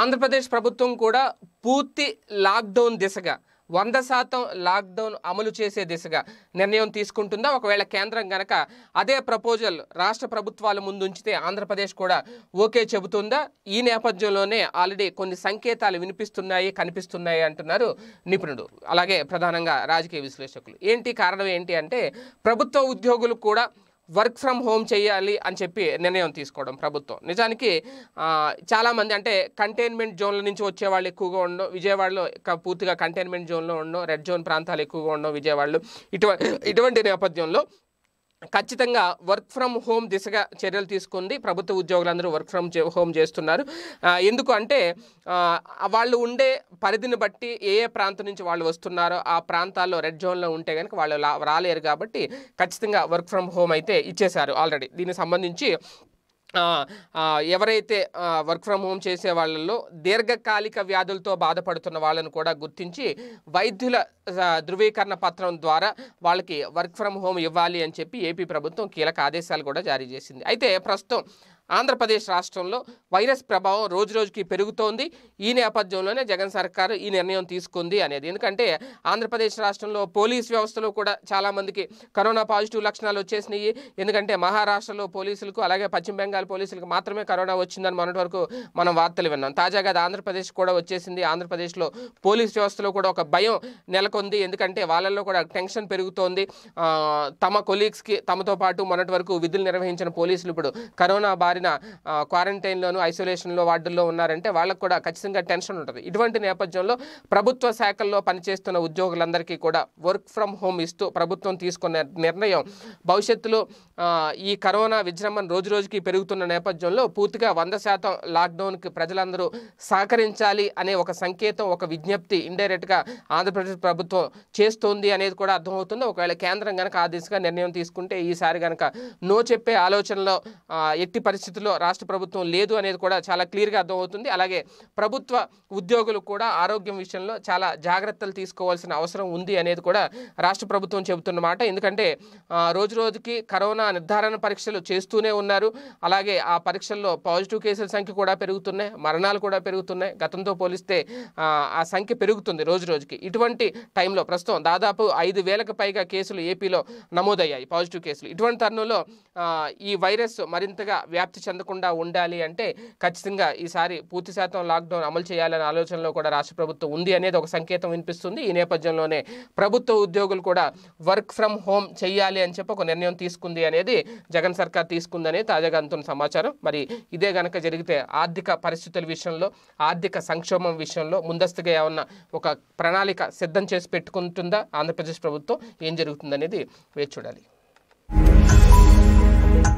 ఆంధ్రప్రదేశ్ ప్రభుత్వం కూడా పూర్తి లాక్డౌన్ దిశగా వంద శాతం లాక్డౌన్ అమలు చేసే దిశగా నిర్ణయం తీసుకుంటుందా ఒకవేళ కేంద్రం గనక అదే ప్రపోజల్ రాష్ట్ర ప్రభుత్వాల ముందు ఉంచితే ఆంధ్రప్రదేశ్ కూడా ఓకే చెబుతుందా ఈ నేపథ్యంలోనే ఆల్రెడీ కొన్ని సంకేతాలు వినిపిస్తున్నాయి కనిపిస్తున్నాయి అంటున్నారు నిపుణుడు అలాగే ప్రధానంగా రాజకీయ విశ్లేషకులు ఏంటి కారణం ఏంటి అంటే ప్రభుత్వ ఉద్యోగులు కూడా వర్క్ ఫ్రమ్ హోమ్ చేయాలి అని చెప్పి నిర్ణయం తీసుకోవడం ప్రభుత్వం నిజానికి చాలామంది అంటే కంటైన్మెంట్ జోన్ల నుంచి వచ్చే వాళ్ళు ఎక్కువగా ఉండవు విజయవాడలో పూర్తిగా కంటైన్మెంట్ జోన్లో ఉండవు రెడ్ జోన్ ప్రాంతాలు ఎక్కువగా ఉండవు విజయవాడలో ఇటువంటి ఇటువంటి నేపథ్యంలో ఖచ్చితంగా వర్క్ ఫ్రమ్ హోమ్ దిశగా చర్యలు తీసుకుంది ప్రభుత్వ ఉద్యోగులందరూ వర్క్ ఫ్రమ్ హోమ్ చేస్తున్నారు ఎందుకు అంటే వాళ్ళు ఉండే పరిధిని బట్టి ఏ ఏ ప్రాంతం నుంచి వాళ్ళు వస్తున్నారో ఆ ప్రాంతాల్లో రెడ్ జోన్లో ఉంటే కనుక వాళ్ళు రాలేరు కాబట్టి ఖచ్చితంగా వర్క్ ఫ్రమ్ హోమ్ అయితే ఇచ్చేశారు ఆల్రెడీ దీనికి సంబంధించి ఎవరైతే వర్క్ ఫ్రమ్ హోమ్ చేసే వాళ్ళల్లో దీర్ఘకాలిక వ్యాధులతో బాధపడుతున్న వాళ్ళను కూడా గుర్తించి వైద్యుల ధృవీకరణ పత్రం ద్వారా వాళ్ళకి వర్క్ ఫ్రమ్ హోమ్ ఇవ్వాలి అని చెప్పి ఏపీ ప్రభుత్వం కీలక ఆదేశాలు కూడా జారీ చేసింది అయితే ప్రస్తుతం ఆంధ్రప్రదేశ్ రాష్ట్రంలో వైరస్ ప్రభావం రోజురోజుకి పెరుగుతోంది ఈ నేపథ్యంలోనే జగన్ సర్కారు ఈ నిర్ణయం తీసుకుంది అనేది ఎందుకంటే ఆంధ్రప్రదేశ్ రాష్ట్రంలో పోలీస్ వ్యవస్థలో కూడా చాలామందికి కరోనా పాజిటివ్ లక్షణాలు వచ్చేసినాయి ఎందుకంటే మహారాష్ట్రలో పోలీసులకు అలాగే పశ్చిమ బెంగాల్ పోలీసులకు మాత్రమే కరోనా వచ్చిందని మొన్నటి వరకు మనం వార్తలు విన్నాం తాజాగా అది ఆంధ్రప్రదేశ్ కూడా వచ్చేసింది ఆంధ్రప్రదేశ్లో పోలీస్ వ్యవస్థలో కూడా ఒక భయం నెలకొంది ఎందుకంటే వాళ్ళల్లో కూడా టెన్షన్ పెరుగుతోంది తమ కొలీగ్స్కి తమతో పాటు మొన్నటి వరకు విధులు నిర్వహించిన పోలీసులు ఇప్పుడు కరోనా బారి మారిన క్వారంటైన్లోను ఐసోలేషన్లో వార్డుల్లో ఉన్నారంటే వాళ్ళకు కూడా ఖచ్చితంగా టెన్షన్ ఉంటుంది ఇటువంటి నేపథ్యంలో ప్రభుత్వ శాఖల్లో పనిచేస్తున్న ఉద్యోగులందరికీ కూడా వర్క్ ఫ్రమ్ హోమ్ ఇస్తూ ప్రభుత్వం తీసుకున్న నిర్ణయం భవిష్యత్తులో ఈ కరోనా విజృంభణ రోజు రోజుకి పెరుగుతున్న నేపథ్యంలో పూర్తిగా వంద శాతం లాక్డౌన్కి ప్రజలందరూ సహకరించాలి అనే ఒక సంకేతం ఒక విజ్ఞప్తి ఇండైరెక్ట్గా ఆంధ్రప్రదేశ్ ప్రభుత్వం చేస్తోంది అనేది కూడా అర్థమవుతుంది ఒకవేళ కేంద్రం కనుక ఆ దిశగా నిర్ణయం తీసుకుంటే ఈసారి కనుక నో చెప్పే ఆలోచనలో ఎట్టి పరిస్థితి పరిస్థితుల్లో రాష్ట్ర ప్రభుత్వం లేదు అనేది కూడా చాలా క్లియర్గా అర్థమవుతుంది అలాగే ప్రభుత్వ ఉద్యోగులు కూడా ఆరోగ్యం విషయంలో చాలా జాగ్రత్తలు తీసుకోవాల్సిన అవసరం ఉంది అనేది కూడా రాష్ట్ర ప్రభుత్వం చెబుతున్నమాట ఎందుకంటే రోజు రోజుకి కరోనా నిర్ధారణ పరీక్షలు చేస్తూనే ఉన్నారు అలాగే ఆ పరీక్షల్లో పాజిటివ్ కేసుల సంఖ్య కూడా పెరుగుతున్నాయి మరణాలు కూడా పెరుగుతున్నాయి గతంతో పోలిస్తే ఆ సంఖ్య పెరుగుతుంది రోజు రోజుకి ఇటువంటి టైంలో ప్రస్తుతం దాదాపు ఐదు వేలకు పైగా కేసులు ఏపీలో నమోదయ్యాయి పాజిటివ్ కేసులు ఇటువంటి తరుణంలో ఈ వైరస్ మరింతగా వ్యాప్తి వ్యాప్తి చెందకుండా ఉండాలి అంటే ఖచ్చితంగా ఈసారి పూర్తి శాతం లాక్డౌన్ అమలు చేయాలనే ఆలోచనలో కూడా రాష్ట్ర ప్రభుత్వం ఉంది అనేది ఒక సంకేతం వినిపిస్తుంది ఈ నేపథ్యంలోనే ప్రభుత్వ ఉద్యోగులు కూడా వర్క్ ఫ్రమ్ హోమ్ చేయాలి అని చెప్పి ఒక నిర్ణయం తీసుకుంది అనేది జగన్ సర్కార్ తీసుకుందనే తాజాగా అంతున్న సమాచారం మరి ఇదే గనక జరిగితే ఆర్థిక పరిస్థితుల విషయంలో ఆర్థిక సంక్షోభం విషయంలో ముందస్తుగా ఏమన్నా ఒక ప్రణాళిక సిద్ధం చేసి పెట్టుకుంటుందా ఆంధ్రప్రదేశ్ ప్రభుత్వం ఏం జరుగుతుందనేది వేచి చూడాలి